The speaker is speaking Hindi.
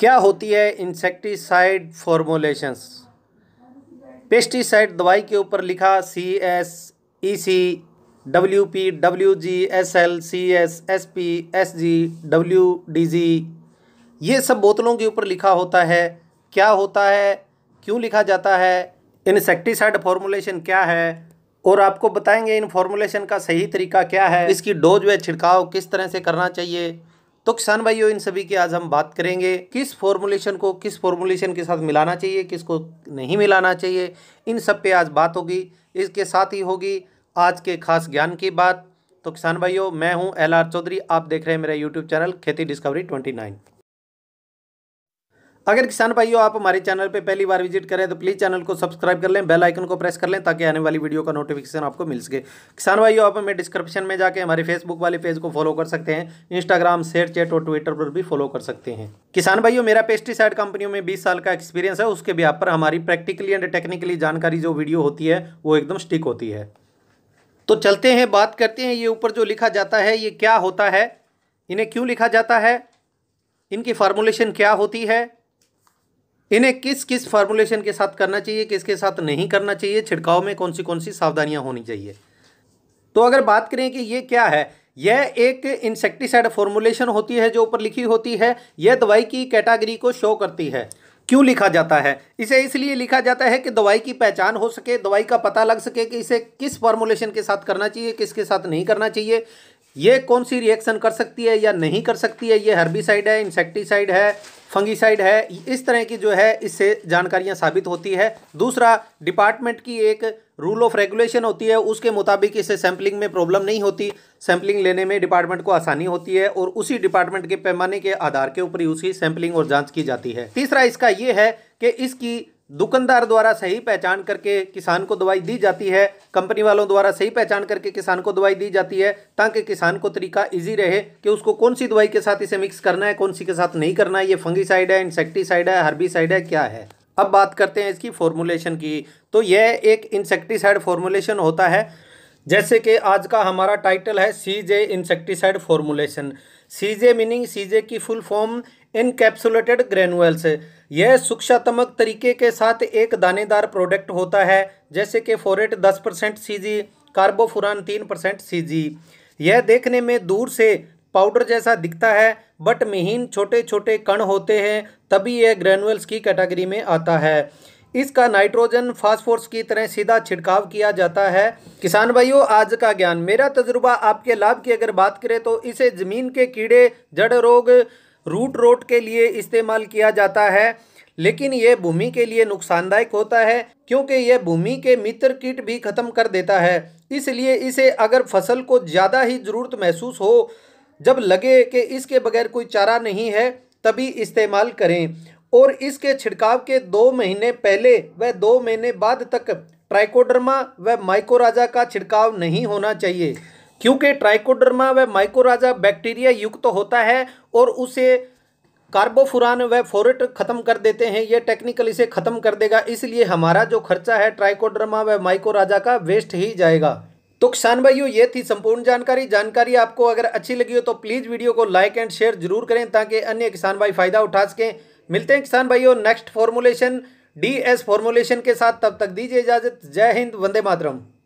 क्या होती है इंसेक्टिसाइड फॉर्मोलेशंस पेस्टिसाइड दवाई के ऊपर लिखा C S E C W P W G S L C S S P S G W D G ये सब बोतलों के ऊपर लिखा होता है क्या होता है क्यों लिखा जाता है इंसेक्टिसाइड फॉर्मूलेशन क्या है और आपको बताएंगे इन फॉर्मूलेशन का सही तरीका क्या है इसकी डोज व छिड़काव किस तरह से करना चाहिए तो किसान भाइयों इन सभी की आज हम बात करेंगे किस फॉर्मुलेशन को किस फॉर्मुलेशन के साथ मिलाना चाहिए किसको नहीं मिलाना चाहिए इन सब पे आज बात होगी इसके साथ ही होगी आज के खास ज्ञान की बात तो किसान भाइयों मैं हूं एल आर चौधरी आप देख रहे हैं मेरा यूट्यूब चैनल खेती डिस्कवरी ट्वेंटी नाइन अगर किसान भाइयों आप हमारे चैनल पर पहली बार विजिट करें तो प्लीज़ चैनल को सब्सक्राइब कर लें बेल आइकन को प्रेस कर लें ताकि आने वाली वीडियो का नोटिफिकेशन आपको मिल सके किसान भाइयों आप हमें डिस्क्रिप्शन में जाके हमारे फेसबुक वाले पेज को फॉलो कर सकते हैं इंस्टाग्राम शेयर चैट और ट्विटर पर भी फॉलो कर सकते हैं किसान भाइयों मेरा पेस्टिसाइड कंपनियों में बीस साल का एक्सपीरियंस है उसके भी आप पर हमारी प्रैक्टिकली एंड टेक्निकली जानकारी जो वीडियो होती है वो एकदम स्टिक होती है तो चलते हैं बात करते हैं ये ऊपर जो लिखा जाता है ये क्या होता है इन्हें क्यों लिखा जाता है इनकी फार्मूलेशन क्या होती है इन्हें किस किस फार्मूलेशन के साथ करना चाहिए किसके साथ नहीं करना चाहिए छिड़काव में कौन सी कौन सी सावधानियां होनी चाहिए तो अगर बात करें कि ये क्या है यह एक इंसेक्टिसाइड फॉर्मुलेशन होती है जो ऊपर लिखी होती है यह दवाई की कैटागरी को शो करती है क्यों लिखा जाता है इसे इसलिए लिखा जाता है कि दवाई की पहचान हो सके दवाई का पता लग सके कि इसे किस फॉर्मुलेशन के साथ करना चाहिए किसके साथ नहीं करना चाहिए ये कौन सी रिएक्शन कर सकती है या नहीं कर सकती है ये हर्बिसाइड है इंसेक्टिसाइड है फंगिसाइड है इस तरह की जो है इससे जानकारियां साबित होती है दूसरा डिपार्टमेंट की एक रूल ऑफ रेगुलेशन होती है उसके मुताबिक इसे सैम्पलिंग में प्रॉब्लम नहीं होती सैम्पलिंग लेने में डिपार्टमेंट को आसानी होती है और उसी डिपार्टमेंट के पैमाने के आधार के ऊपर ही उसकी सैम्पलिंग और जाँच की जाती है तीसरा इसका ये है कि इसकी दुकानदार द्वारा सही पहचान करके किसान को दवाई दी जाती है कंपनी वालों द्वारा सही पहचान करके किसान को दवाई दी जाती है ताकि किसान को तरीका इजी रहे कि उसको कौन सी दवाई के साथ इसे मिक्स करना है कौन सी के साथ नहीं करना है ये फंगीसाइड है इंसेक्टिसाइड है हर्बीसाइड है क्या है अब बात करते हैं इसकी फॉर्मूलेशन की तो यह एक इंसेक्टिसाइड फॉर्मुलेशन होता है जैसे कि आज का हमारा टाइटल है C J insecticide formulation C J meaning C J की फुल फॉर्म इनकेप्सुलेटेड ग्रेनुअल्स यह सूक्षात्मक तरीके के साथ एक दानेदार प्रोडक्ट होता है जैसे कि फोरेट दस परसेंट सी जी कार्बोफुरान तीन परसेंट सी जी यह देखने में दूर से पाउडर जैसा दिखता है बट महीन छोटे छोटे कण होते हैं तभी यह ग्रेनुअल्स की कैटेगरी में आता है इसका नाइट्रोजन फास्फोर्स की तरह सीधा छिड़काव किया जाता है किसान भाइयों आज का ज्ञान मेरा तजुर्बा आपके लाभ की अगर बात करें तो इसे ज़मीन के कीड़े जड़ रोग रूट रोड के लिए इस्तेमाल किया जाता है लेकिन यह भूमि के लिए नुकसानदायक होता है क्योंकि यह भूमि के मित्र कीट भी ख़त्म कर देता है इसलिए इसे अगर फसल को ज़्यादा ही ज़रूरत महसूस हो जब लगे कि इसके बगैर कोई चारा नहीं है तभी इस्तेमाल करें और इसके छिड़काव के दो महीने पहले व दो महीने बाद तक ट्राइकोडर्मा व माइकोराजा का छिड़काव नहीं होना चाहिए क्योंकि ट्राइकोडर्मा व माइकोराजा बैक्टीरिया युक्त तो होता है और उसे कार्बोफुरान व फोरेट खत्म कर देते हैं ये टेक्निकल इसे ख़त्म कर देगा इसलिए हमारा जो खर्चा है ट्राइकोड्रमा व माइकोराजा का वेस्ट ही जाएगा तो किसान भाइयों ये थी संपूर्ण जानकारी जानकारी आपको अगर अच्छी लगी हो तो प्लीज़ वीडियो को लाइक एंड शेयर जरूर करें ताकि अन्य किसान भाई फ़ायदा उठा सकें मिलते हैं किसान भाइयों next formulation D S formulation के साथ तब तक दीजिए इजाज़त जय हिंद वंदे मातरम